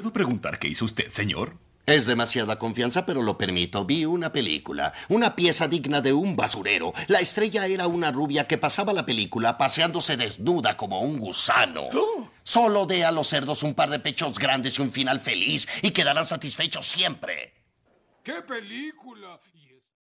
¿Puedo preguntar qué hizo usted, señor? Es demasiada confianza, pero lo permito. Vi una película, una pieza digna de un basurero. La estrella era una rubia que pasaba la película paseándose desnuda como un gusano. ¡Oh! Solo dé a los cerdos un par de pechos grandes y un final feliz y quedarán satisfechos siempre. ¡Qué película!